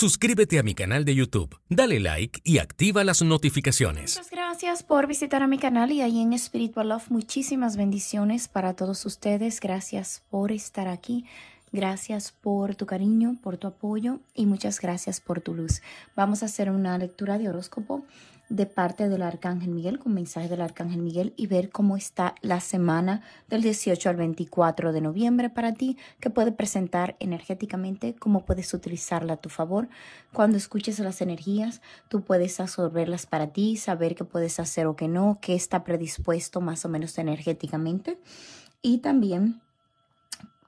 Suscríbete a mi canal de YouTube, dale like y activa las notificaciones. Muchas gracias por visitar a mi canal y ahí en Spiritual Love muchísimas bendiciones para todos ustedes. Gracias por estar aquí. Gracias por tu cariño, por tu apoyo y muchas gracias por tu luz. Vamos a hacer una lectura de horóscopo de parte del Arcángel Miguel, con mensaje del Arcángel Miguel y ver cómo está la semana del 18 al 24 de noviembre para ti, que puede presentar energéticamente, cómo puedes utilizarla a tu favor. Cuando escuches las energías, tú puedes absorberlas para ti, saber qué puedes hacer o qué no, qué está predispuesto más o menos energéticamente. Y también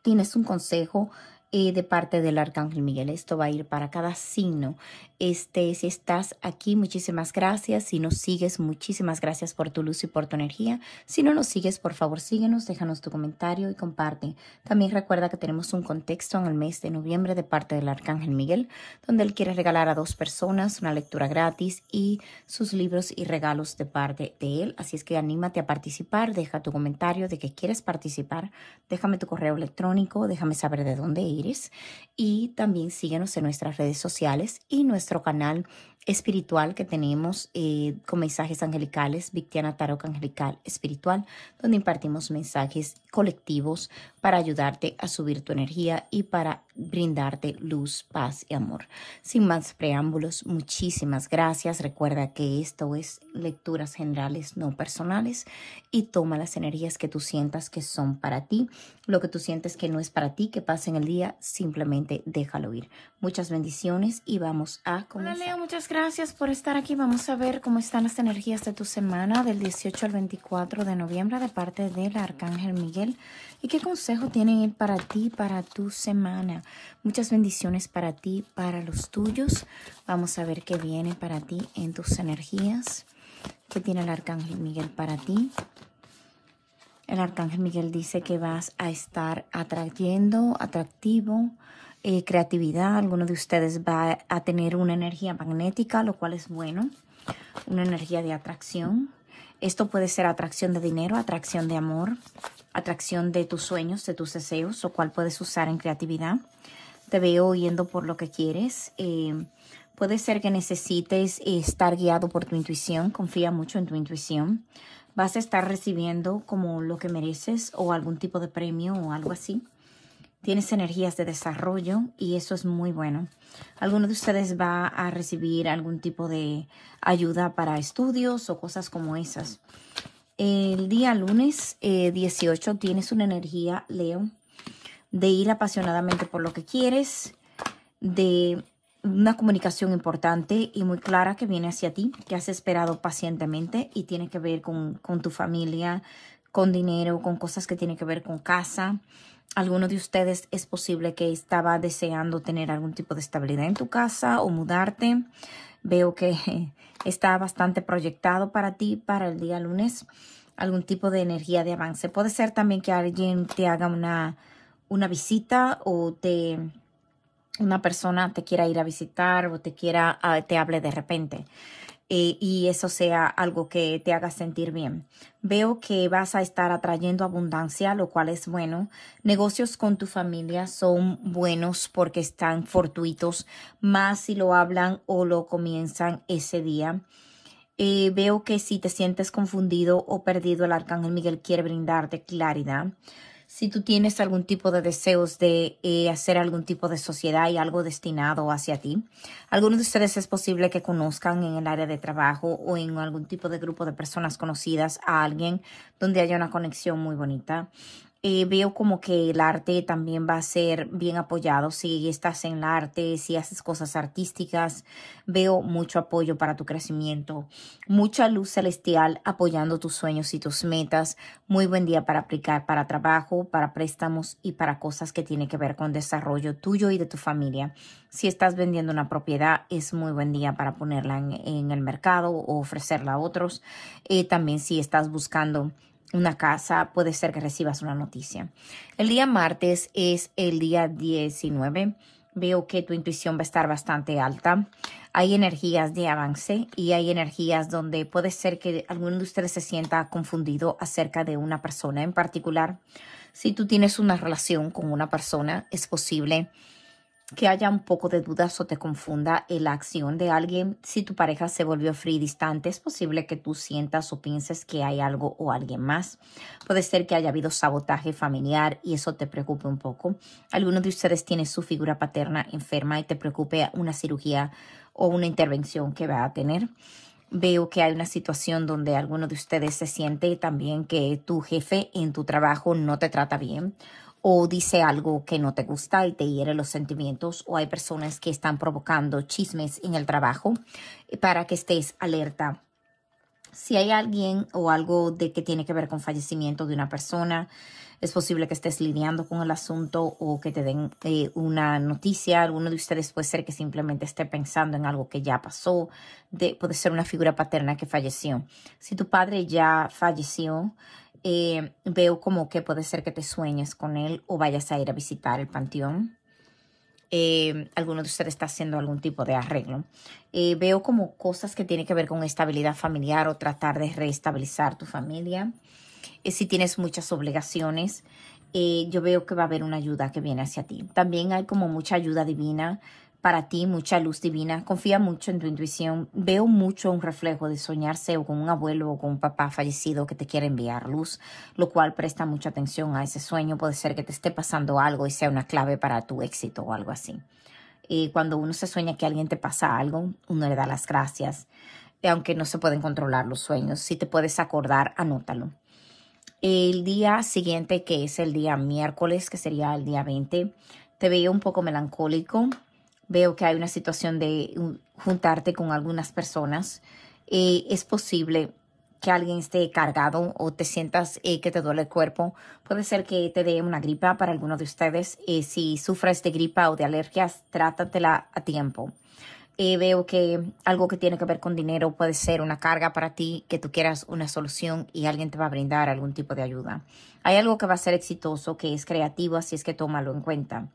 tienes un consejo eh, de parte del Arcángel Miguel. Esto va a ir para cada signo. Este, si estás aquí, muchísimas gracias. Si nos sigues, muchísimas gracias por tu luz y por tu energía. Si no nos sigues, por favor, síguenos, déjanos tu comentario y comparte. También recuerda que tenemos un contexto en el mes de noviembre de parte del Arcángel Miguel, donde él quiere regalar a dos personas una lectura gratis y sus libros y regalos de parte de él. Así es que anímate a participar, deja tu comentario de que quieres participar, déjame tu correo electrónico, déjame saber de dónde eres y también síguenos en nuestras redes sociales y nuestras nuestro canal espiritual que tenemos eh, con mensajes angelicales, Victiana Tarot Angelical Espiritual, donde impartimos mensajes colectivos para ayudarte a subir tu energía y para brindarte luz, paz y amor. Sin más preámbulos, muchísimas gracias. Recuerda que esto es lecturas generales no personales y toma las energías que tú sientas que son para ti. Lo que tú sientes que no es para ti, que pase en el día, simplemente déjalo ir. Muchas bendiciones y vamos a comenzar gracias por estar aquí. Vamos a ver cómo están las energías de tu semana del 18 al 24 de noviembre de parte del Arcángel Miguel. ¿Y qué consejo tiene él para ti, para tu semana? Muchas bendiciones para ti, para los tuyos. Vamos a ver qué viene para ti en tus energías. ¿Qué tiene el Arcángel Miguel para ti? El Arcángel Miguel dice que vas a estar atrayendo, atractivo, atractivo eh, creatividad. Alguno de ustedes va a tener una energía magnética, lo cual es bueno. Una energía de atracción. Esto puede ser atracción de dinero, atracción de amor, atracción de tus sueños, de tus deseos, o cual puedes usar en creatividad. Te veo yendo por lo que quieres. Eh, puede ser que necesites eh, estar guiado por tu intuición. Confía mucho en tu intuición. Vas a estar recibiendo como lo que mereces o algún tipo de premio o algo así tienes energías de desarrollo y eso es muy bueno. Alguno de ustedes va a recibir algún tipo de ayuda para estudios o cosas como esas. El día lunes 18 eh, tienes una energía, Leo, de ir apasionadamente por lo que quieres, de una comunicación importante y muy clara que viene hacia ti, que has esperado pacientemente y tiene que ver con, con tu familia, con dinero, con cosas que tienen que ver con casa, alguno de ustedes es posible que estaba deseando tener algún tipo de estabilidad en tu casa o mudarte. Veo que está bastante proyectado para ti para el día lunes algún tipo de energía de avance. Puede ser también que alguien te haga una, una visita o te una persona te quiera ir a visitar o te quiera ah, te hable de repente. Eh, y eso sea algo que te haga sentir bien. Veo que vas a estar atrayendo abundancia, lo cual es bueno. Negocios con tu familia son buenos porque están fortuitos, más si lo hablan o lo comienzan ese día. Eh, veo que si te sientes confundido o perdido, el arcángel Miguel quiere brindarte claridad si tú tienes algún tipo de deseos de eh, hacer algún tipo de sociedad y algo destinado hacia ti. Algunos de ustedes es posible que conozcan en el área de trabajo o en algún tipo de grupo de personas conocidas a alguien donde haya una conexión muy bonita. Eh, veo como que el arte también va a ser bien apoyado. Si estás en el arte, si haces cosas artísticas, veo mucho apoyo para tu crecimiento. Mucha luz celestial apoyando tus sueños y tus metas. Muy buen día para aplicar para trabajo, para préstamos y para cosas que tienen que ver con desarrollo tuyo y de tu familia. Si estás vendiendo una propiedad, es muy buen día para ponerla en, el mercado o ofrecerla a otros. Eh, también si estás buscando una casa, puede ser que recibas una noticia. El día martes es el día 19. Veo que tu intuición va a estar bastante alta. Hay energías de avance y hay energías donde puede ser que alguno de ustedes se sienta confundido acerca de una persona en particular. Si tú tienes una relación con una persona, es posible que haya un poco de dudas o te confunda la acción de alguien. Si tu pareja se volvió free y distante, es posible que tú sientas o pienses que hay algo o alguien más. Puede ser que haya habido sabotaje familiar y eso te preocupe un poco. Alguno de ustedes tiene su figura paterna enferma y te preocupe una cirugía o una intervención que va a tener veo que hay una situación donde alguno de ustedes se siente también que tu jefe en tu trabajo no te trata bien o dice algo que no te gusta y te hiere los sentimientos o hay personas que están provocando chismes en el trabajo eh, para que estés alerta. Si hay alguien o algo de que tiene que ver con fallecimiento de una persona, es posible que estés lineando con el asunto o que te den eh, una noticia. Alguno de ustedes puede ser que simplemente esté pensando en algo que ya pasó. De, puede ser una figura paterna que falleció. Si tu padre ya falleció, eh, veo como que puede ser que te sueñes con él o vayas a ir a visitar el panteón. Eh, alguno de ustedes está haciendo algún tipo de arreglo. Eh, veo como cosas que tienen que ver con estabilidad familiar o tratar de reestabilizar tu familia. si tienes muchas obligaciones, yo veo que va a haber una ayuda que viene hacia ti. También hay como mucha ayuda divina para ti mucha luz divina. Confía mucho en tu intuición. Veo mucho un reflejo de soñarse o con un abuelo o con un papá fallecido que te quiere enviar luz, lo cual presta mucha atención a ese sueño. Puede ser que te esté pasando algo y sea una clave para tu éxito o algo así. Y cuando uno se sueña que alguien te pasa algo, uno le da las gracias. aunque no se pueden controlar los sueños, si te puedes acordar, anótalo. El día siguiente, que es el día miércoles, que sería el día 20, te veía un poco melancólico, veo que hay una situación de juntarte con algunas personas, eh, es posible que alguien esté cargado o te sientas eh, que te duele el cuerpo. Puede ser que te dé una gripa para alguno de ustedes. Eh, si sufres de gripa o de alergias, trátatela a tiempo. veo que algo que tiene que ver con dinero puede ser una carga para ti, que tú quieras una solución y alguien te va a brindar algún tipo de ayuda. Hay algo que va a ser exitoso, que es creativo, así es que tómalo en cuenta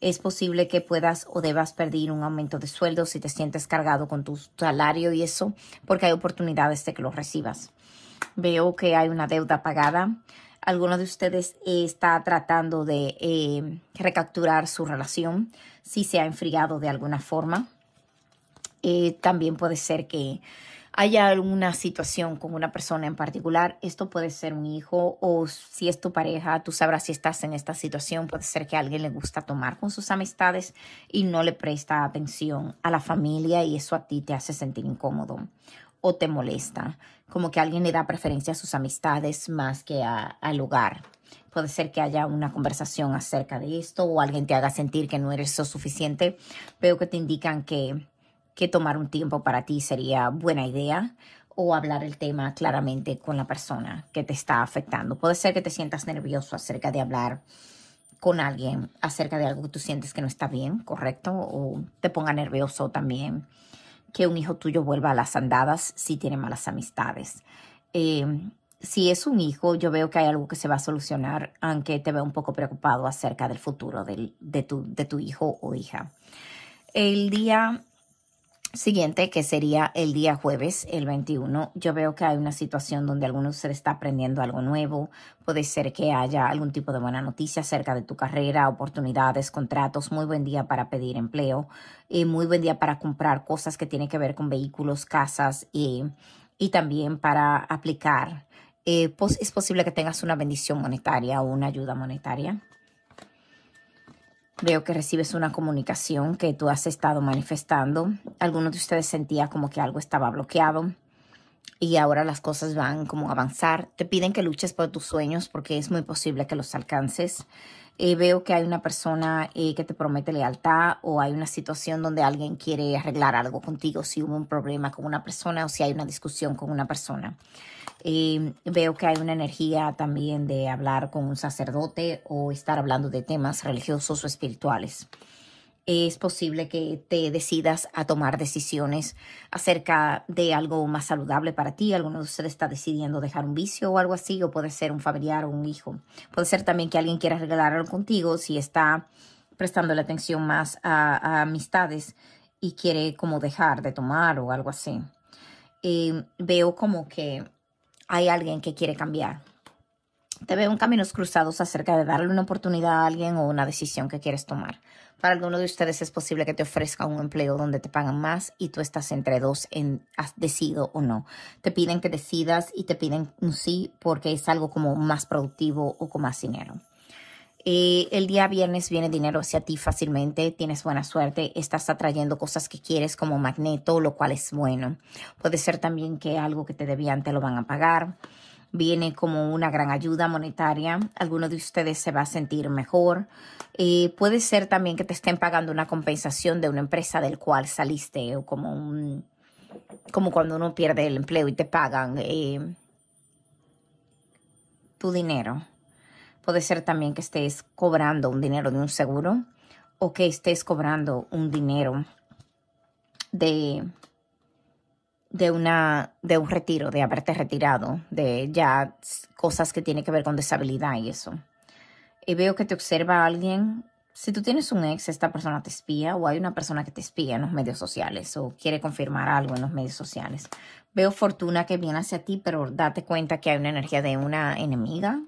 es posible que puedas o debas perder un aumento de sueldo si te sientes cargado con tu salario y eso, porque hay oportunidades de que lo recibas. Veo que hay una deuda pagada. Alguno de ustedes está tratando de eh, recapturar su relación si se ha enfriado de alguna forma. Eh, también puede ser que haya alguna situación con una persona en particular, esto puede ser un hijo o si es tu pareja, tú sabrás si estás en esta situación, puede ser que alguien le gusta tomar con sus amistades y no le presta atención a la familia y eso a ti te hace sentir incómodo o te molesta, como que alguien le da preferencia a sus amistades más que al hogar. Puede ser que haya una conversación acerca de esto o alguien te haga sentir que no eres lo suficiente. pero que te indican que que tomar un tiempo para ti sería buena idea o hablar el tema claramente con la persona que te está afectando. Puede ser que te sientas nervioso acerca de hablar con alguien acerca de algo que tú sientes que no está bien, ¿correcto? O te ponga nervioso también que un hijo tuyo vuelva a las andadas si tiene malas amistades. Eh, si es un hijo, yo veo que hay algo que se va a solucionar, aunque te veo un poco preocupado acerca del futuro de, tu, de tu hijo o hija. El día siguiente, que sería el día jueves, el 21, yo veo que hay una situación donde alguno se está aprendiendo algo nuevo. Puede ser que haya algún tipo de buena noticia acerca de tu carrera, oportunidades, contratos. Muy buen día para pedir empleo. y eh, muy buen día para comprar cosas que tienen que ver con vehículos, casas y, eh, y también para aplicar. Eh, es posible que tengas una bendición monetaria o una ayuda monetaria. Veo que recibes una comunicación que tú has estado manifestando. Algunos de ustedes sentía como que algo estaba bloqueado y ahora las cosas van como avanzar. Te piden que luches por tus sueños porque es muy posible que los alcances. Eh, veo que hay una persona eh, que te promete lealtad o hay una situación donde alguien quiere arreglar algo contigo, si hubo un problema con una persona o si hay una discusión con una persona. Eh, veo que hay una energía también de hablar con un sacerdote o estar hablando de temas religiosos o espirituales es posible que te decidas a tomar decisiones acerca de algo más saludable para ti. Alguno de ustedes está decidiendo dejar un vicio o algo así, o puede ser un familiar o un hijo. Puede ser también que alguien quiera regalar algo contigo si está prestando la atención más a, amistades y quiere como dejar de tomar o algo así. Eh, veo como que hay alguien que quiere cambiar te veo en caminos cruzados acerca de darle una oportunidad a alguien o una decisión que quieres tomar. Para alguno de ustedes es posible que te ofrezca un empleo donde te pagan más y tú estás entre dos en has decidido o no. Te piden que decidas y te piden un sí porque es algo como más productivo o con más dinero. Eh, el día viernes viene dinero hacia ti fácilmente, tienes buena suerte, estás atrayendo cosas que quieres como magneto, lo cual es bueno. Puede ser también que algo que te debían te lo van a pagar viene como una gran ayuda monetaria. Alguno de ustedes se va a sentir mejor. Eh, puede ser también que te estén pagando una compensación de una empresa del cual saliste o como un, como cuando uno pierde el empleo y te pagan eh, tu dinero. Puede ser también que estés cobrando un dinero de un seguro o que estés cobrando un dinero de de, una, de un retiro, de haberte retirado, de ya cosas que tienen que ver con deshabilidad y eso. Y veo que te observa alguien. Si tú tienes un ex, esta persona te espía o hay una persona que te espía en los medios sociales o quiere confirmar algo en los medios sociales. Veo fortuna que viene hacia ti, pero date cuenta que hay una energía de una enemiga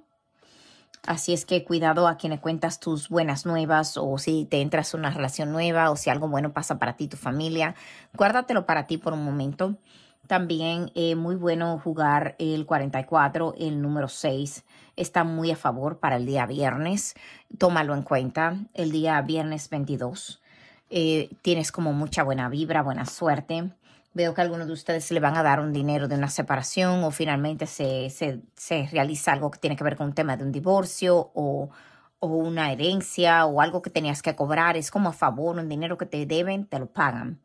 Así es que cuidado a quien le cuentas tus buenas nuevas o si te entras una relación nueva o si algo bueno pasa para ti, tu familia. Guárdatelo para ti por un momento. También es eh, muy bueno jugar el 44, el número 6. Está muy a favor para el día viernes. Tómalo en cuenta. El día viernes 22. Eh, tienes como mucha buena vibra, buena suerte. Veo que algunos de ustedes le van a dar un dinero de una separación o finalmente se, realiza algo que tiene que ver con un tema de un divorcio o, o, una herencia o algo que tenías que cobrar. Es como a favor, un dinero que te deben, te lo pagan.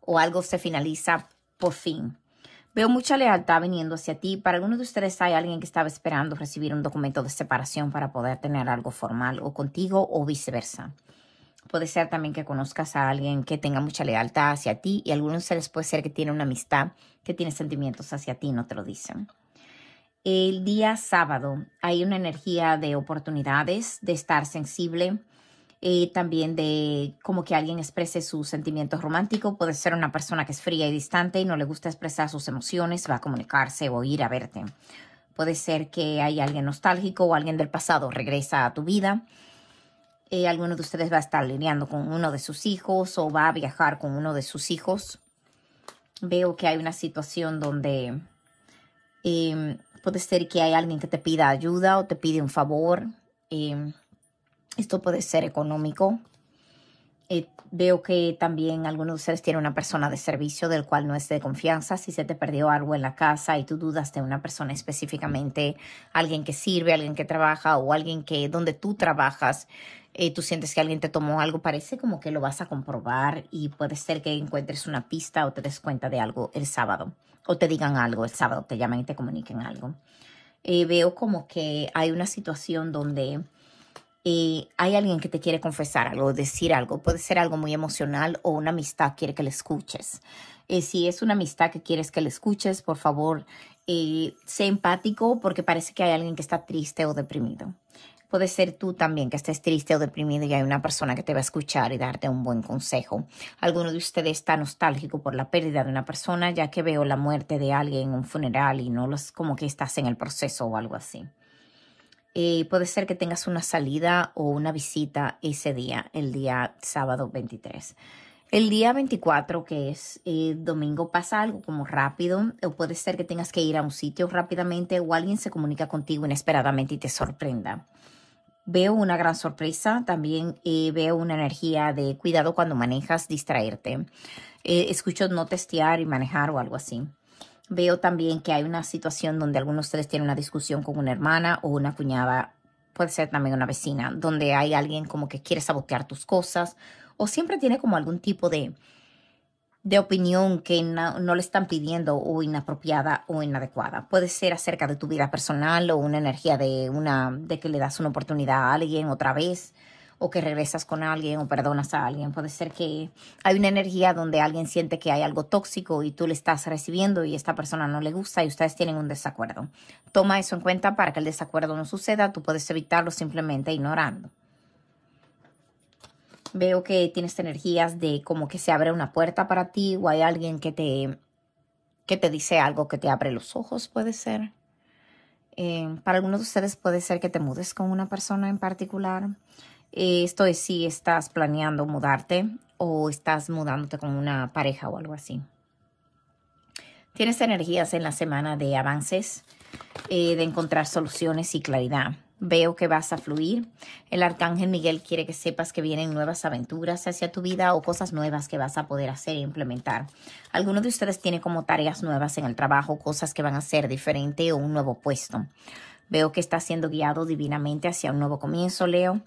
O algo se finaliza por fin. Veo mucha lealtad viniendo hacia ti. Para algunos de ustedes hay alguien que estaba esperando recibir un documento de separación para poder tener algo formal o contigo o viceversa. Puede ser también que conozcas a alguien que tenga mucha lealtad hacia ti y algunos seres puede ser que tiene una amistad, que tiene sentimientos hacia ti, y no te lo dicen. El día sábado hay una energía de oportunidades, de estar sensible, y eh, también de como que alguien exprese sus sentimientos románticos. Puede ser una persona que es fría y distante y no le gusta expresar sus emociones, va a comunicarse o ir a verte. Puede ser que hay alguien nostálgico o alguien del pasado regresa a tu vida eh, alguno de ustedes va a estar alineando con uno de sus hijos o va a viajar con uno de sus hijos. Veo que hay una situación donde em, puede ser que hay alguien que te pida ayuda o te pide un favor. Em, esto puede ser económico. Eh, veo que también algunos de ustedes tiene una persona de servicio del cual no es de confianza. Si se te perdió algo en la casa y tú dudas de una persona específicamente, alguien que sirve, alguien que trabaja o alguien que donde tú trabajas, eh, tú sientes que alguien te tomó algo, parece como que lo vas a comprobar y puede ser que encuentres una pista o te des cuenta de algo el sábado o te digan algo el sábado, te llaman y te comuniquen algo. Eh, veo como que hay una situación donde eh, hay alguien que te quiere confesar algo, decir algo, puede ser algo muy emocional o una amistad quiere que le escuches. si es una amistad que quieres que le escuches, por favor, sé empático porque parece que hay alguien que está triste o deprimido. Puede ser tú también que estés triste o deprimido y hay una persona que te va a escuchar y darte un buen consejo. Alguno de ustedes está nostálgico por la pérdida de una persona, ya que veo la muerte de alguien en un funeral y no los, como que estás en el proceso o algo así. Eh, puede ser que tengas una salida o una visita ese día, el día sábado 23. El día 24, que es eh, domingo, pasa algo como rápido, o puede ser que tengas que ir a un sitio rápidamente o alguien se comunica contigo inesperadamente y te sorprenda. Veo una gran sorpresa, también eh, veo una energía de cuidado cuando manejas, distraerte. Eh, escucho no testear y manejar o algo así. Veo también que hay una situación donde algunos de ustedes tienen una discusión con una hermana o una cuñada, puede ser también una vecina, donde hay alguien como que quiere sabotear tus cosas o siempre tiene como algún tipo de, de opinión que no, le están pidiendo o inapropiada o inadecuada. Puede ser acerca de tu vida personal o una energía de una de que le das una oportunidad a alguien otra vez o que regresas con alguien o perdonas a alguien. Puede ser que hay una energía donde alguien siente que hay algo tóxico y tú le estás recibiendo y esta persona no le gusta y ustedes tienen un desacuerdo. Toma eso en cuenta para que el desacuerdo no suceda, tú puedes evitarlo simplemente ignorando. Veo que tienes energías de como que se abre una puerta para ti o hay alguien que te, que te dice algo que te abre los ojos, puede ser. Eh, para algunos de ustedes puede ser que te mudes con una persona en particular. Eh, esto es si estás planeando mudarte o estás mudándote con una pareja o algo así. Tienes energías en la semana de avances, eh, de encontrar soluciones y claridad veo que vas a fluir. El arcángel Miguel quiere que sepas que vienen nuevas aventuras hacia tu vida o cosas nuevas que vas a poder hacer e implementar. Algunos de ustedes tiene como tareas nuevas en el trabajo, cosas que van a ser diferente o un nuevo puesto. Veo que estás siendo guiado divinamente hacia un nuevo comienzo, Leo.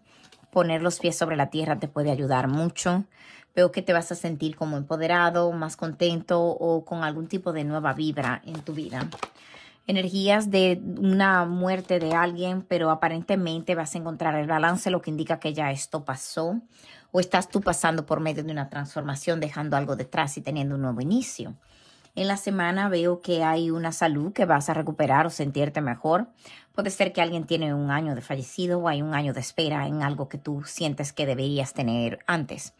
Poner los pies sobre la tierra te puede ayudar mucho. Veo que te vas a sentir como empoderado, más contento o con algún tipo de nueva vibra en tu vida energías de una muerte de alguien, pero aparentemente vas a encontrar el balance, lo que indica que ya esto pasó, o estás tú pasando por medio de una transformación, dejando algo detrás y teniendo un nuevo inicio. En la semana veo que hay una salud que vas a recuperar o sentirte mejor. Puede ser que alguien tiene un año de fallecido o hay un año de espera en algo que tú sientes que deberías tener antes.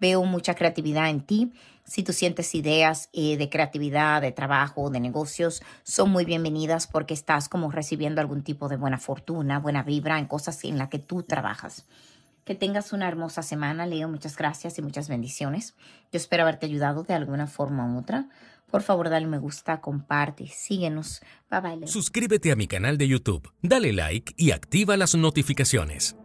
Veo mucha creatividad en ti. Si tú sientes ideas eh, de creatividad, de trabajo, de negocios, son muy bienvenidas porque estás como recibiendo algún tipo de buena fortuna, buena vibra en cosas en las que tú trabajas. Que tengas una hermosa semana, Leo. Muchas gracias y muchas bendiciones. Yo espero haberte ayudado de alguna forma u otra. Por favor, dale me gusta, comparte, síguenos. Bye bye. Suscríbete a mi canal de YouTube, dale like y activa las notificaciones.